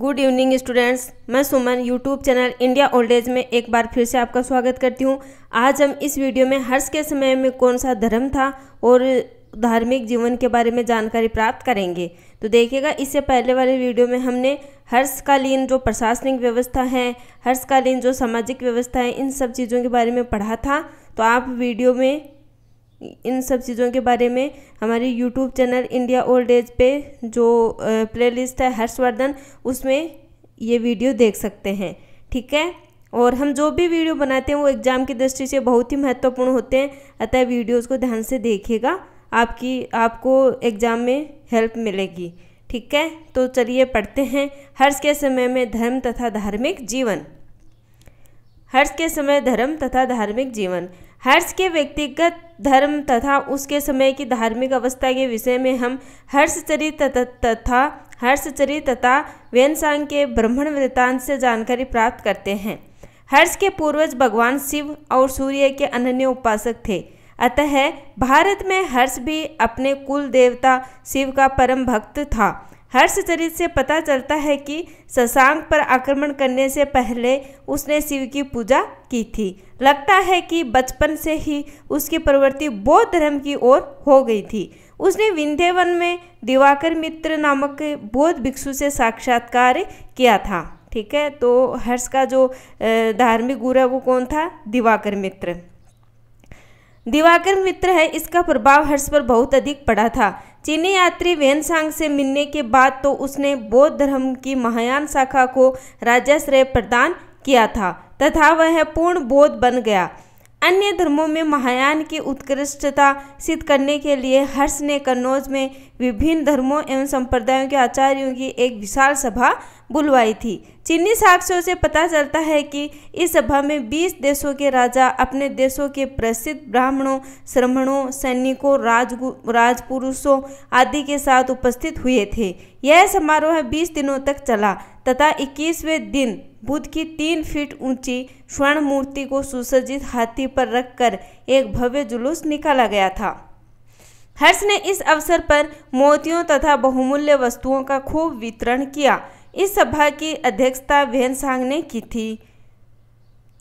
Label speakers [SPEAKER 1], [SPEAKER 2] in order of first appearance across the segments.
[SPEAKER 1] good evening students मैं Suman YouTube channel India old age में एक बार फिर से आपका स्वागत करती हूँ आज हम इस वीडियो में हर्ष के समय में कौन सा धर्म था और धार्मिक जीवन के बारे में जानकारी प्राप्त करेंगे तो देखिएगा इससे पहले वाले वीडियो में हमने हर्षकालीन जो प्रशासनिक व्यवस्था है हर्षकालीन जो सामाजिक व्यवस्था है इन सब चीज़ों के बारे में पढ़ा था तो आप वीडियो में इन सब चीज़ों के बारे में हमारे YouTube channel India old age पे जो प्लेलिस्ट है हर्षवर्धन उसमें ये वीडियो देख सकते हैं ठीक है और हम जो भी वीडियो बनाते हैं वो एग्ज़ाम की दृष्टि से बहुत ही महत्वपूर्ण होते हैं अतः वीडियोस को ध्यान से देखिएगा आपकी आपको एग्ज़ाम में हेल्प मिलेगी ठीक है तो चलिए पढ़ते हैं हर्ष के समय में धर्म तथा धार्मिक जीवन हर्ष के समय धर्म तथा धार्मिक जीवन हर्ष के व्यक्तिगत धर्म तथा उसके समय की धार्मिक अवस्था के विषय में हम हर्षचरित तथा हर्षचरित तथा वेनसांग के ब्राह्मण वृत्तांत से जानकारी प्राप्त करते हैं हर्ष के पूर्वज भगवान शिव और सूर्य के अनन्य उपासक थे अतः भारत में हर्ष भी अपने कुल देवता शिव का परम भक्त था हर्ष चरित से पता चलता है कि शशांक पर आक्रमण करने से पहले उसने शिव की पूजा की थी लगता है कि बचपन से ही उसकी प्रवृत्ति बौद्ध धर्म की ओर हो गई थी उसने विंध्यवन में दिवाकर मित्र नामक बौद्ध भिक्षु से साक्षात्कार किया था ठीक है तो हर्ष का जो धार्मिक गुरु है वो कौन था दिवाकर मित्र दिवाकर मित्र है इसका प्रभाव हर्ष पर बहुत अधिक पड़ा था चीनी यात्री वेनसांग से मिलने के बाद तो उसने बौद्ध धर्म की महायान शाखा को राजाश्रय प्रदान किया था तथा वह पूर्ण बौद्ध बन गया अन्य धर्मों में महायान की उत्कृष्टता सिद्ध करने के लिए हर्ष ने कन्नौज में विभिन्न धर्मों एवं संप्रदायों के आचार्यों की एक विशाल सभा बुलवाई थी चीनी साक्ष्यों से पता चलता है कि इस सभा में 20 देशों के राजा अपने देशों के प्रसिद्ध ब्राह्मणों श्रमणों सैनिकों राजगु राजपुरुषों आदि के साथ उपस्थित हुए थे यह समारोह 20 दिनों तक चला तथा 21वें दिन बुद्ध की तीन फीट ऊंची स्वर्ण मूर्ति को सुसज्जित हाथी पर रखकर एक भव्य जुलूस निकाला गया था हर्ष ने इस अवसर पर मोतियों तथा बहुमूल्य वस्तुओं का खूब वितरण किया इस सभा की अध्यक्षता वेन सांग ने की थी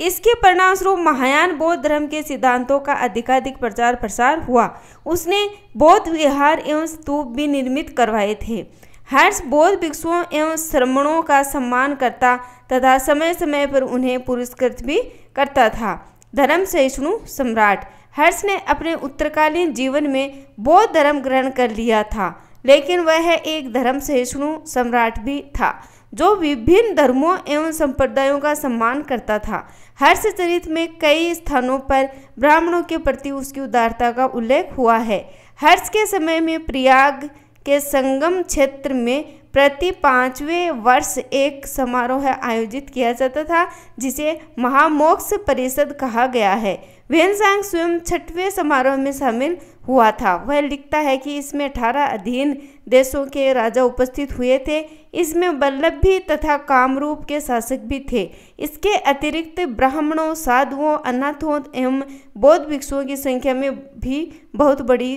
[SPEAKER 1] इसके परिणामस्वरूप महायान बौद्ध धर्म के सिद्धांतों का अधिकाधिक प्रचार प्रसार हुआ उसने बौद्ध विहार एवं स्तूप भी निर्मित करवाए थे हर्ष बौद्ध भिक्षुओं एवं श्रमणों का सम्मान करता तथा समय समय पर उन्हें पुरस्कृत भी करता था धर्म सहिष्णु सम्राट हर्ष ने अपने उत्तरकालीन जीवन में बौद्ध धर्म ग्रहण कर लिया था लेकिन वह एक धर्म सहिष्णु सम्राट भी था जो विभिन्न धर्मों एवं संप्रदायों का सम्मान करता था हर्षचरित में कई स्थानों पर ब्राह्मणों के प्रति उसकी उदारता का उल्लेख हुआ है हर्ष के समय में प्रयाग के संगम क्षेत्र में प्रति पाँचवें वर्ष एक समारोह आयोजित किया जाता था जिसे महामोक्ष परिषद कहा गया है वेनसांग स्वयं छठवें समारोह में शामिल हुआ था वह लिखता है कि इसमें अठारह अधीन देशों के राजा उपस्थित हुए थे इसमें बल्लभ भी तथा कामरूप के शासक भी थे इसके अतिरिक्त ब्राह्मणों साधुओं अनाथों एवं बौद्ध भिक्षुओं की संख्या में भी बहुत बड़ी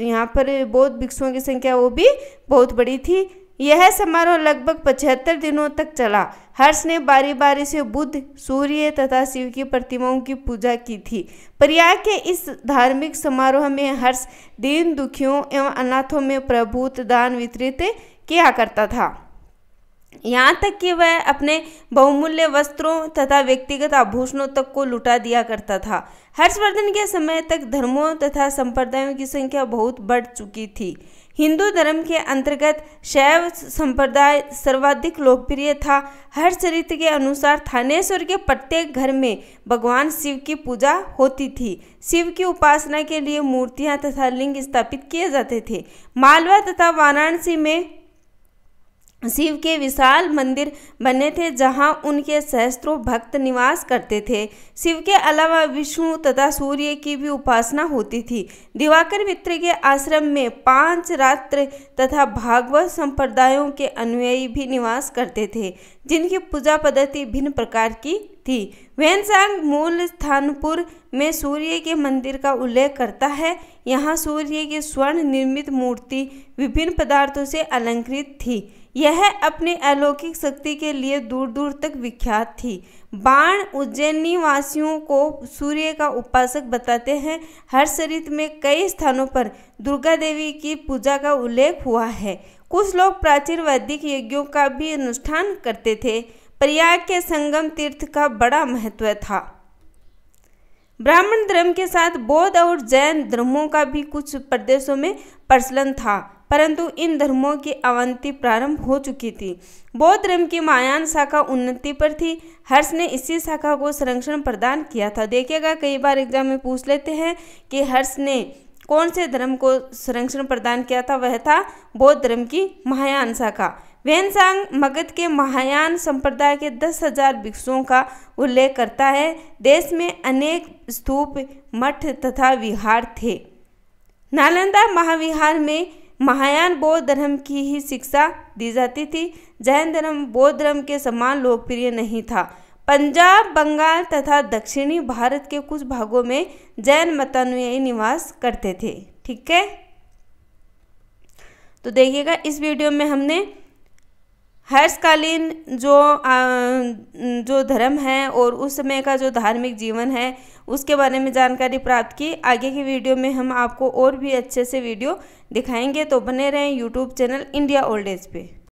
[SPEAKER 1] यहाँ पर बौद्ध भिक्षुओं की संख्या वो भी बहुत बड़ी थी यह समारोह लगभग पचहत्तर दिनों तक चला हर्ष ने बारी बारी से बुद्ध सूर्य तथा शिव की प्रतिमाओं की पूजा की थी प्रयाग के इस धार्मिक समारोह में हर्ष दीन दुखियों एवं अनाथों में प्रभुत दान वितरित किया करता था यहाँ तक कि वह अपने बहुमूल्य वस्त्रों तथा व्यक्तिगत आभूषणों तक को लुटा दिया करता था हर्षवर्धन के समय तक धर्मों तथा संप्रदायों की संख्या बहुत बढ़ चुकी थी हिंदू धर्म के अंतर्गत शैव संप्रदाय सर्वाधिक लोकप्रिय था हर चरित्र के अनुसार थानेश्वर के प्रत्येक घर में भगवान शिव की पूजा होती थी शिव की उपासना के लिए मूर्तियां तथा लिंग स्थापित किए जाते थे मालवा तथा वाराणसी में शिव के विशाल मंदिर बने थे जहां उनके सहस्त्रों भक्त निवास करते थे शिव के अलावा विष्णु तथा सूर्य की भी उपासना होती थी दिवाकर मित्र के आश्रम में पांच रात्र तथा भागवत संप्रदायों के अनुयायी भी निवास करते थे जिनकी पूजा पद्धति भिन्न प्रकार की थी वेनसांग मूल स्थानपुर में सूर्य के मंदिर का उल्लेख करता है यहाँ सूर्य की स्वर्ण निर्मित मूर्ति विभिन्न पदार्थों से अलंकृत थी यह अपने अलौकिक शक्ति के लिए दूर दूर तक विख्यात थी बाण उज्जैनी वासियों को सूर्य का उपासक बताते हैं हर चरित में कई स्थानों पर दुर्गा देवी की पूजा का उल्लेख हुआ है कुछ लोग प्राचीन वैदिक यज्ञों का भी अनुष्ठान करते थे प्रयाग के संगम तीर्थ का बड़ा महत्व था ब्राह्मण धर्म के साथ बौद्ध और जैन धर्मों का भी कुछ प्रदेशों में प्रचलन था परंतु इन धर्मों की अवंति प्रारंभ हो चुकी थी बौद्ध धर्म की महायान शाखा उन्नति पर थी हर्ष ने इसी शाखा को संरक्षण प्रदान किया था देखिएगा कई बार एग्जाम में पूछ लेते हैं कि हर्ष ने कौन से धर्म को संरक्षण प्रदान किया था वह था बौद्ध धर्म की महायान शाखा वेनसांग मगध के महायान संप्रदाय के दस हजार भिक्षुओं का उल्लेख करता है देश में अनेक स्तूप मठ तथा विहार थे नालंदा महाविहार में महायान बौद्ध धर्म की ही शिक्षा दी जाती थी जैन धर्म बौद्ध धर्म के समान लोकप्रिय नहीं था पंजाब बंगाल तथा दक्षिणी भारत के कुछ भागों में जैन मतानुयायी निवास करते थे ठीक है तो देखिएगा इस वीडियो में हमने हर्षकालीन जो जो धर्म है और उस समय का जो धार्मिक जीवन है उसके बारे में जानकारी प्राप्त की आगे की वीडियो में हम आपको और भी अच्छे से वीडियो दिखाएंगे तो बने रहें YouTube channel India old age पे